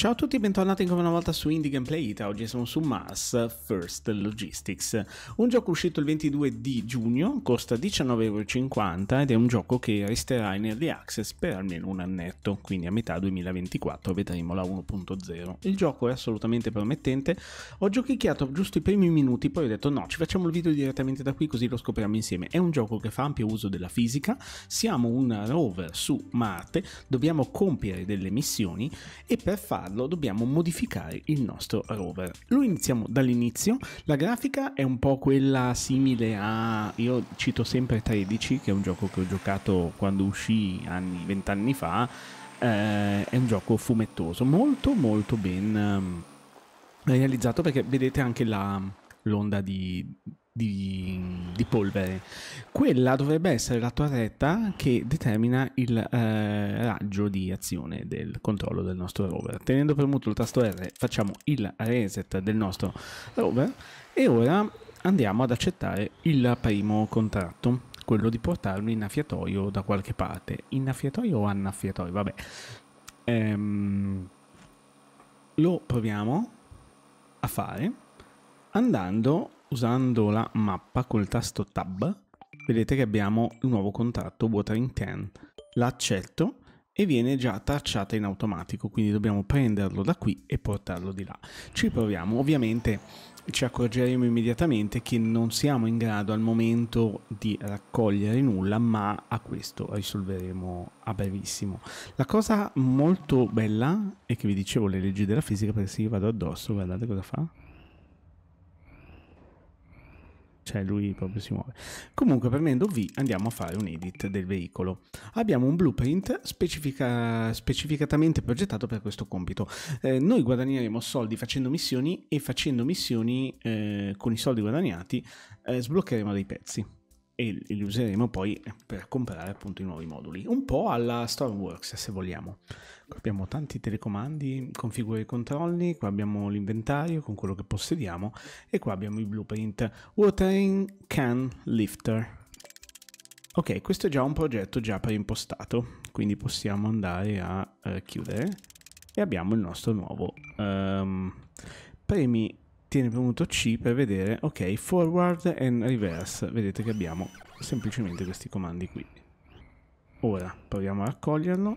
Ciao a tutti e bentornati ancora una volta su Indie Gameplay Ita, oggi siamo su Mars First Logistics, un gioco uscito il 22 di giugno, costa 19,50€ ed è un gioco che resterà in early access per almeno un annetto, quindi a metà 2024 vedremo la 1.0. Il gioco è assolutamente promettente, ho giochicchiato giusto i primi minuti, poi ho detto no, ci facciamo il video direttamente da qui così lo scopriamo insieme. È un gioco che fa ampio uso della fisica, siamo un rover su Marte, dobbiamo compiere delle missioni e per farlo farlo dobbiamo modificare il nostro rover. Lo iniziamo dall'inizio, la grafica è un po' quella simile a, io cito sempre 13 che è un gioco che ho giocato quando uscì anni, vent'anni fa, eh, è un gioco fumettoso, molto molto ben ehm, realizzato perché vedete anche la, l'onda di di, di, polvere. Quella dovrebbe essere la torretta che determina il eh, raggio di azione del controllo del nostro rover. Tenendo premuto il tasto R facciamo il reset del nostro rover e ora andiamo ad accettare il primo contratto quello di portare un innaffiatoio da qualche parte. Innaffiatoio o annaffiatoio? Vabbè. Ehm, lo proviamo a fare andando usando la mappa col tasto tab vedete che abbiamo il nuovo contatto watering 10. l'accetto e viene già tracciata in automatico quindi dobbiamo prenderlo da qui e portarlo di là ci proviamo ovviamente ci accorgeremo immediatamente che non siamo in grado al momento di raccogliere nulla ma a questo risolveremo a brevissimo la cosa molto bella è che vi dicevo le leggi della fisica perché se io vado addosso guardate cosa fa cioè lui proprio si muove. Comunque premendo V andiamo a fare un edit del veicolo. Abbiamo un blueprint specifica, specificatamente progettato per questo compito. Eh, noi guadagneremo soldi facendo missioni e facendo missioni eh, con i soldi guadagnati eh, sbloccheremo dei pezzi e li useremo poi per comprare appunto i nuovi moduli, un po' alla Stormworks se vogliamo. Qua abbiamo tanti telecomandi, configura i controlli, qua abbiamo l'inventario con quello che possediamo e qua abbiamo i blueprint Watering Can Lifter. Ok, questo è già un progetto già preimpostato, quindi possiamo andare a eh, chiudere e abbiamo il nostro nuovo um, premi tiene premuto C per vedere, ok, forward and reverse, vedete che abbiamo semplicemente questi comandi qui. Ora proviamo a raccoglierlo.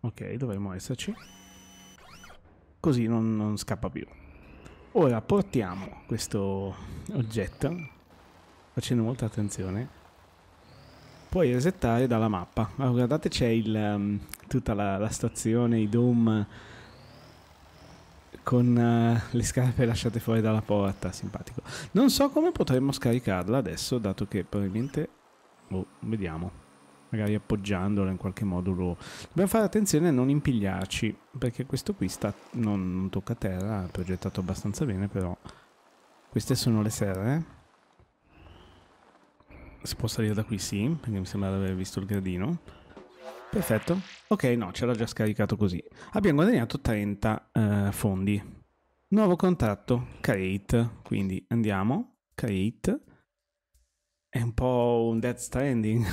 Ok, dovremmo esserci. Così non, non scappa più. Ora portiamo questo oggetto, facendo molta attenzione, puoi resettare dalla mappa. Ah, guardate c'è um, tutta la, la, stazione, i dom con uh, le scarpe lasciate fuori dalla porta, simpatico. Non so come potremmo scaricarla adesso, dato che probabilmente... Boh, vediamo. Magari appoggiandola in qualche modo lo... Dobbiamo fare attenzione a non impigliarci, perché questo qui sta... non, non tocca terra, è progettato abbastanza bene, però... Queste sono le serre, eh? Si può salire da qui, sì, perché mi sembra di aver visto il gradino. Perfetto. Ok, no, ce l'ho già scaricato così. Abbiamo guadagnato 30 eh, fondi. Nuovo contratto, create. Quindi andiamo, create. È un po' un dead stranding.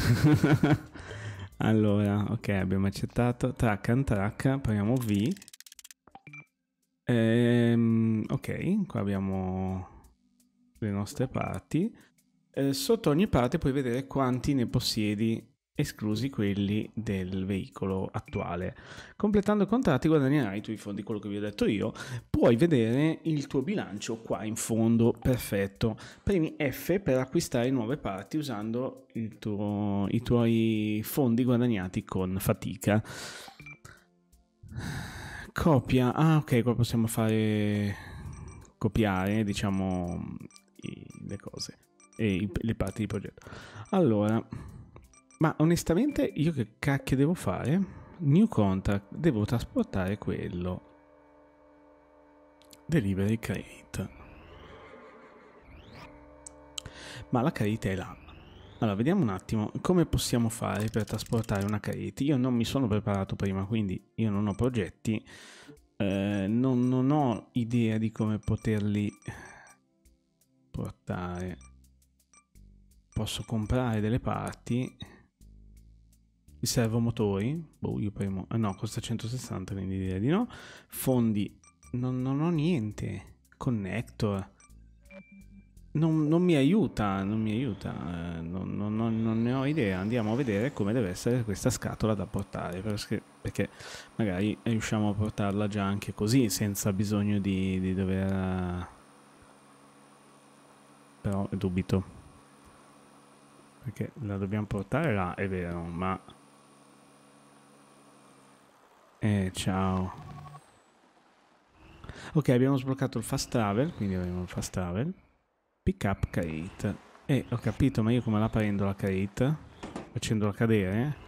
allora, ok, abbiamo accettato. Track and track, prendiamo V. Ehm, ok, qua abbiamo le nostre parti. Eh, sotto ogni parte puoi vedere quanti ne possiedi esclusi quelli del veicolo attuale. Completando contratti guadagnerai i tuoi fondi, quello che vi ho detto io, puoi vedere il tuo bilancio qua in fondo, perfetto. Premi F per acquistare nuove parti usando tuo, i tuoi fondi guadagnati con fatica. Copia, ah ok, qua possiamo fare copiare, diciamo, le cose e i, le parti di progetto. Allora, ma onestamente io che cacchio devo fare? New contract, devo trasportare quello. Delivery credit. Ma la credit è là. Allora, vediamo un attimo come possiamo fare per trasportare una credit. Io non mi sono preparato prima, quindi io non ho progetti. Eh, non, non ho idea di come poterli portare posso comprare delle parti i servomotori boh io premo ah eh, no costa 160 quindi direi di no fondi non, non ho niente connector non, non, mi aiuta non mi aiuta eh, non, non, ne ho idea andiamo a vedere come deve essere questa scatola da portare perché, perché magari riusciamo a portarla già anche così senza bisogno di, di dover però dubito perché la dobbiamo portare là, è vero, ma... Eh, ciao. Ok, abbiamo sbloccato il fast travel, quindi avremo il fast travel. Pick up crate. E eh, ho capito, ma io come la prendo la crate? Facendola cadere?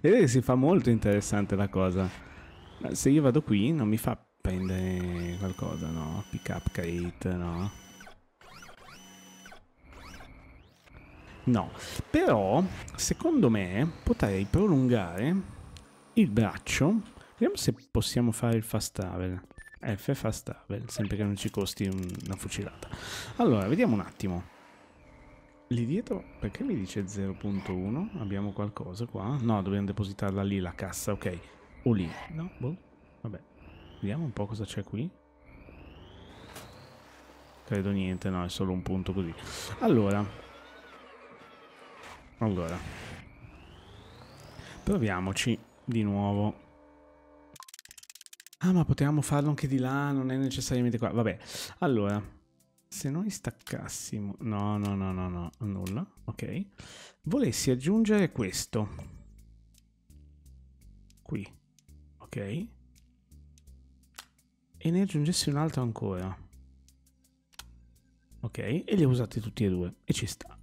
Vedete si fa molto interessante la cosa. Ma se io vado qui non mi fa prendere qualcosa, no? Pick up crate, no? No, però secondo me potrei prolungare il braccio. Vediamo se possiamo fare il fast travel. F eh, fast travel, sempre che non ci costi una fucilata. Allora, vediamo un attimo. Lì dietro, perché mi dice 0.1? Abbiamo qualcosa qua? No, dobbiamo depositarla lì la cassa, ok. O lì, no? Boh. Vabbè. Vediamo un po' cosa c'è qui. Credo niente, no, è solo un punto così. Allora. Allora. Proviamoci di nuovo. Ah, ma potevamo farlo anche di là, non è necessariamente qua. Vabbè. Allora se noi staccassimo no no no no no nulla ok volessi aggiungere questo qui ok e ne aggiungessi un altro ancora ok e li ho usati tutti e due e ci sta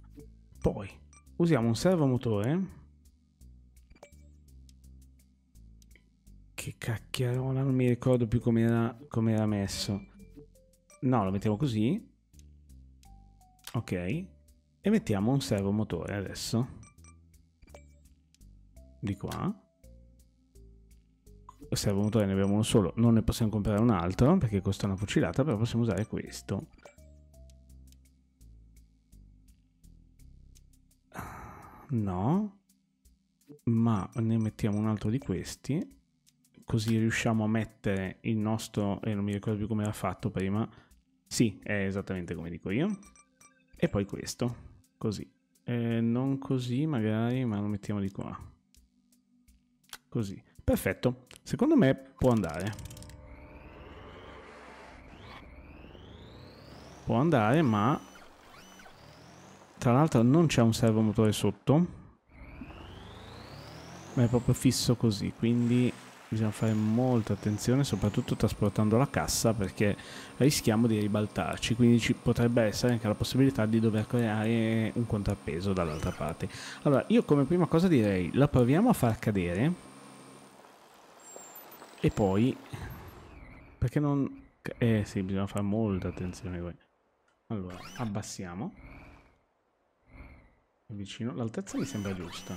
poi usiamo un servomotore che cacchiarola non mi ricordo più come era, messo no lo mettiamo così ok e mettiamo un servo motore adesso di qua servo motore ne abbiamo uno solo non ne possiamo comprare un altro perché costa una fucilata però possiamo usare questo no ma ne mettiamo un altro di questi così riusciamo a mettere il nostro e eh, non mi ricordo più come era fatto prima sì è esattamente come dico io e poi questo, così. Eh, non così magari, ma lo mettiamo di qua. Così. Perfetto, secondo me può andare. Può andare, ma... Tra l'altro non c'è un servomotore sotto. Ma è proprio fisso così, quindi bisogna fare molta attenzione soprattutto trasportando la cassa perché rischiamo di ribaltarci quindi ci potrebbe essere anche la possibilità di dover creare un contrappeso dall'altra parte allora io come prima cosa direi la proviamo a far cadere e poi perché non eh sì bisogna fare molta attenzione qui allora abbassiamo vicino l'altezza mi sembra giusta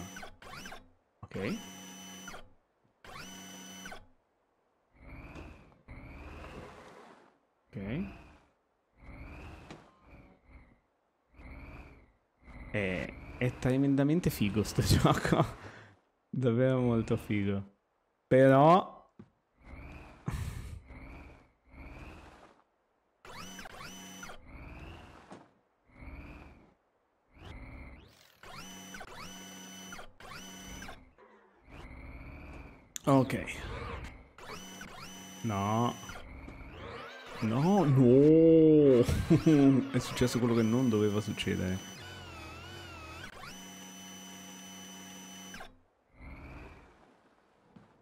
ok È, eh, è tremendamente figo sto gioco. Davvero molto figo. Però Ok. No. No, no! È successo quello che non doveva succedere.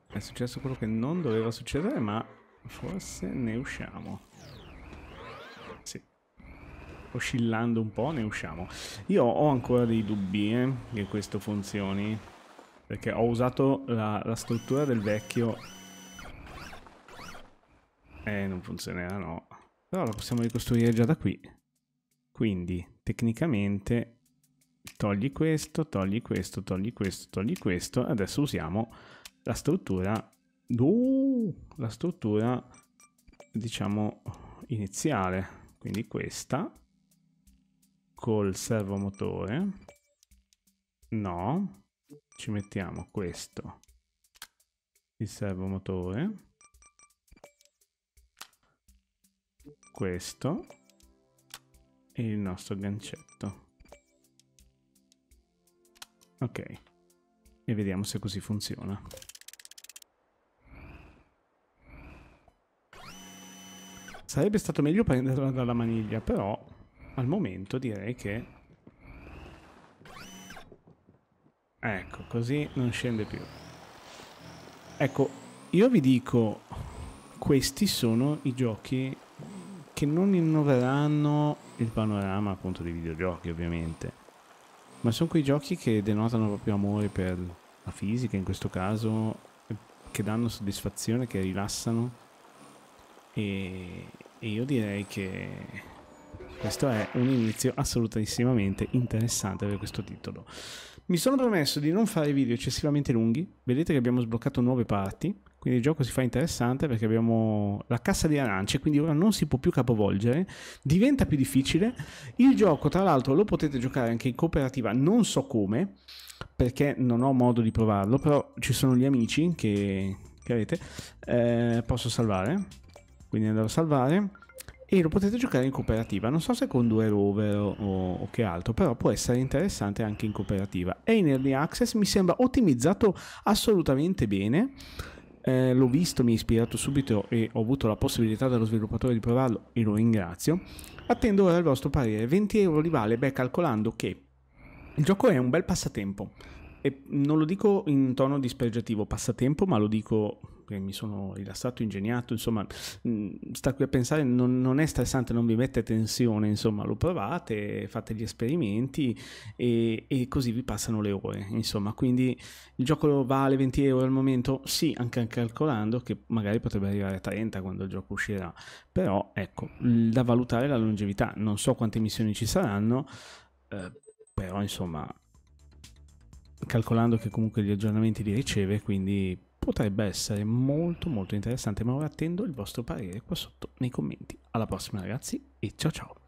È successo quello che non doveva succedere, ma forse ne usciamo. Sì. Oscillando un po' ne usciamo. Io ho ancora dei dubbi eh, che questo funzioni. Perché ho usato la, la struttura del vecchio eh, non funzionerà, no. Però la possiamo ricostruire già da qui. Quindi, tecnicamente, togli questo, togli questo, togli questo, togli questo. Adesso usiamo la struttura... Uh, la struttura, diciamo, iniziale. Quindi questa, col servomotore. No, ci mettiamo questo, il servomotore questo e il nostro gancetto. Ok, e vediamo se così funziona. Sarebbe stato meglio prenderla dalla maniglia, però al momento direi che... Ecco, così non scende più. Ecco, io vi dico, questi sono i giochi che non innoveranno il panorama appunto dei videogiochi ovviamente, ma sono quei giochi che denotano proprio amore per la fisica in questo caso, che danno soddisfazione, che rilassano e, e io direi che questo è un inizio assolutissimamente interessante per questo titolo. Mi sono promesso di non fare video eccessivamente lunghi, vedete che abbiamo sbloccato nuove parti, quindi il gioco si fa interessante perché abbiamo la cassa di arance, quindi ora non si può più capovolgere, diventa più difficile. Il gioco, tra l'altro, lo potete giocare anche in cooperativa, non so come, perché non ho modo di provarlo, però ci sono gli amici che, che avete, eh, posso salvare, quindi andrò a salvare e lo potete giocare in cooperativa. Non so se con due rover o, o, che altro, però può essere interessante anche in cooperativa. E in early access mi sembra ottimizzato assolutamente bene eh, l'ho visto, mi ha ispirato subito e ho avuto la possibilità dallo sviluppatore di provarlo e lo ringrazio. Attendo ora il vostro parere, 20 euro li vale, beh calcolando che il gioco è un bel passatempo, e non lo dico in tono dispregiativo passatempo, ma lo dico perché mi sono rilassato, ingegnato, insomma, mm, sta qui a pensare non, non, è stressante, non vi mette tensione, insomma, lo provate, fate gli esperimenti e, e, così vi passano le ore, insomma, quindi il gioco vale 20 euro al momento? Sì, anche calcolando che magari potrebbe arrivare a 30 quando il gioco uscirà, però ecco, da valutare la longevità, non so quante missioni ci saranno, eh, però insomma calcolando che comunque gli aggiornamenti li riceve, quindi potrebbe essere molto molto interessante, ma ora attendo il vostro parere qua sotto nei commenti. Alla prossima ragazzi e ciao ciao!